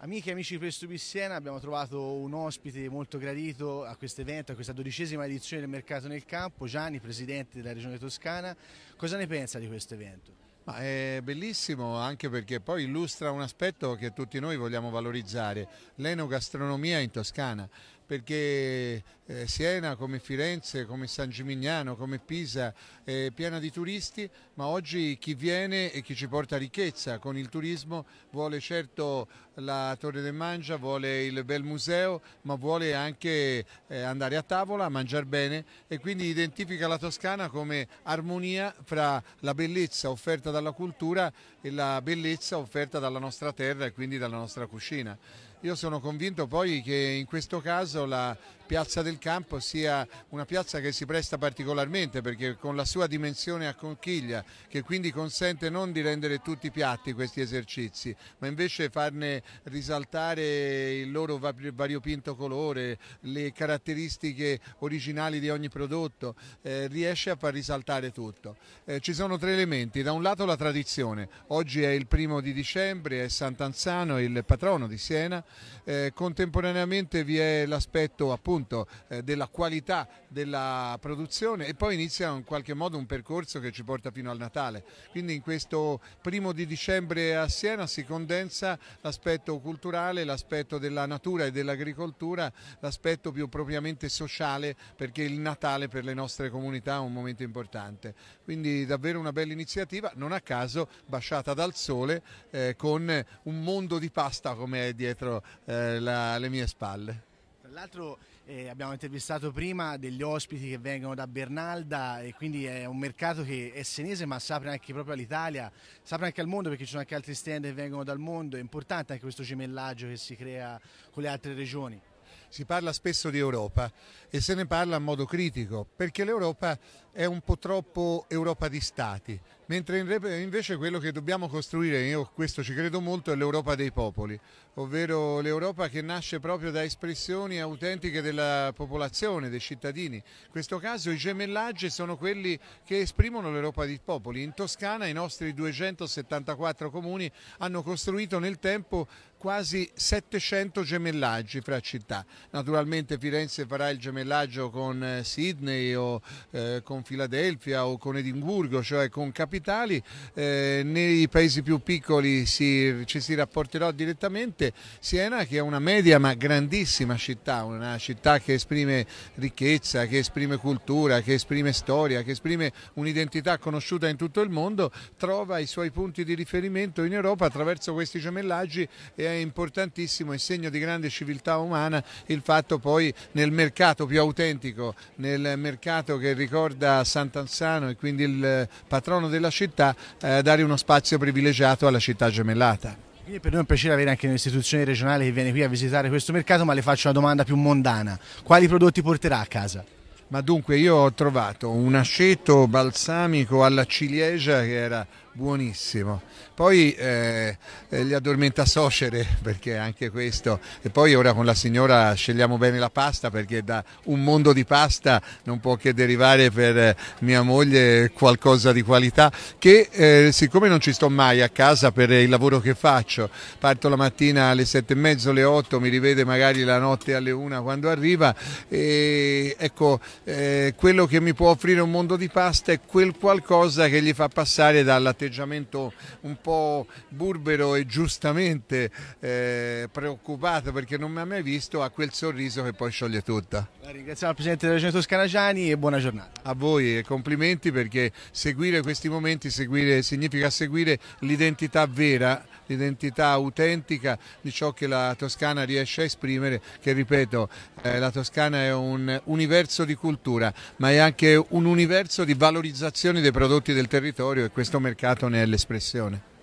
Amiche e amici di Presto Bissiena, abbiamo trovato un ospite molto gradito a questo evento, a questa dodicesima edizione del Mercato nel Campo, Gianni, presidente della Regione Toscana. Cosa ne pensa di questo evento? Ma è bellissimo anche perché poi illustra un aspetto che tutti noi vogliamo valorizzare, l'enogastronomia in Toscana, perché eh, Siena, come Firenze, come San Gimignano, come Pisa, eh, piena di turisti, ma oggi chi viene e chi ci porta ricchezza con il turismo vuole certo la Torre del Mangia, vuole il bel museo, ma vuole anche eh, andare a tavola, mangiare bene e quindi identifica la Toscana come armonia fra la bellezza offerta dalla cultura e la bellezza offerta dalla nostra terra e quindi dalla nostra cucina. Io sono convinto poi che in questo caso la Piazza del Campo sia una piazza che si presta particolarmente perché con la sua dimensione a conchiglia che quindi consente non di rendere tutti piatti questi esercizi ma invece farne risaltare il loro variopinto colore, le caratteristiche originali di ogni prodotto, eh, riesce a far risaltare tutto. Eh, ci sono tre elementi, da un lato la tradizione, oggi è il primo di dicembre, è Sant'Anzano il patrono di Siena, eh, contemporaneamente vi è l'aspetto appunto appunto eh, della qualità della produzione e poi inizia in qualche modo un percorso che ci porta fino al Natale. Quindi in questo primo di dicembre a Siena si condensa l'aspetto culturale, l'aspetto della natura e dell'agricoltura, l'aspetto più propriamente sociale perché il Natale per le nostre comunità è un momento importante. Quindi davvero una bella iniziativa, non a caso basciata dal sole eh, con un mondo di pasta come è dietro eh, la, le mie spalle. Tra l'altro eh, abbiamo intervistato prima degli ospiti che vengono da Bernalda e quindi è un mercato che è senese ma s'apre anche proprio all'Italia, s'apre anche al mondo perché ci sono anche altri stand che vengono dal mondo, è importante anche questo gemellaggio che si crea con le altre regioni. Si parla spesso di Europa e se ne parla in modo critico perché l'Europa è un po' troppo Europa di Stati, mentre invece quello che dobbiamo costruire, io questo ci credo molto, è l'Europa dei popoli, ovvero l'Europa che nasce proprio da espressioni autentiche della popolazione, dei cittadini. In questo caso i gemellaggi sono quelli che esprimono l'Europa dei popoli. In Toscana i nostri 274 comuni hanno costruito nel tempo quasi 700 gemellaggi fra città. Naturalmente Firenze farà il gemellaggio con eh, Sydney o eh, con Filadelfia o con Edimburgo, cioè con capitali, eh, nei paesi più piccoli si, ci si rapporterà direttamente. Siena che è una media ma grandissima città, una città che esprime ricchezza, che esprime cultura, che esprime storia, che esprime un'identità conosciuta in tutto il mondo, trova i suoi punti di riferimento in Europa attraverso questi gemellaggi e è importantissimo, è segno di grande civiltà umana il fatto poi nel mercato più autentico, nel mercato che ricorda Sant'Ansano e quindi il eh, patrono della città, eh, dare uno spazio privilegiato alla città gemellata. Quindi per noi è un piacere avere anche un'istituzione regionale che viene qui a visitare questo mercato, ma le faccio una domanda più mondana. Quali prodotti porterà a casa? Ma dunque io ho trovato un aceto balsamico alla ciliegia che era buonissimo. Poi eh, gli addormentasocere perché anche questo. E poi ora con la signora scegliamo bene la pasta perché da un mondo di pasta non può che derivare per eh, mia moglie qualcosa di qualità. Che eh, siccome non ci sto mai a casa per il lavoro che faccio, parto la mattina alle sette e mezzo, alle otto, mi rivede magari la notte alle una quando arriva. E, ecco, eh, quello che mi può offrire un mondo di pasta è quel qualcosa che gli fa passare dalla televisione atteggiamento un po' burbero e giustamente eh, preoccupato perché non mi ha mai visto, ha quel sorriso che poi scioglie tutta. Ringraziamo il Presidente della Regione Toscana Gianni e buona giornata. A voi e complimenti perché seguire questi momenti seguire, significa seguire l'identità vera l'identità autentica di ciò che la Toscana riesce a esprimere, che ripeto, eh, la Toscana è un universo di cultura, ma è anche un universo di valorizzazione dei prodotti del territorio e questo mercato ne è l'espressione.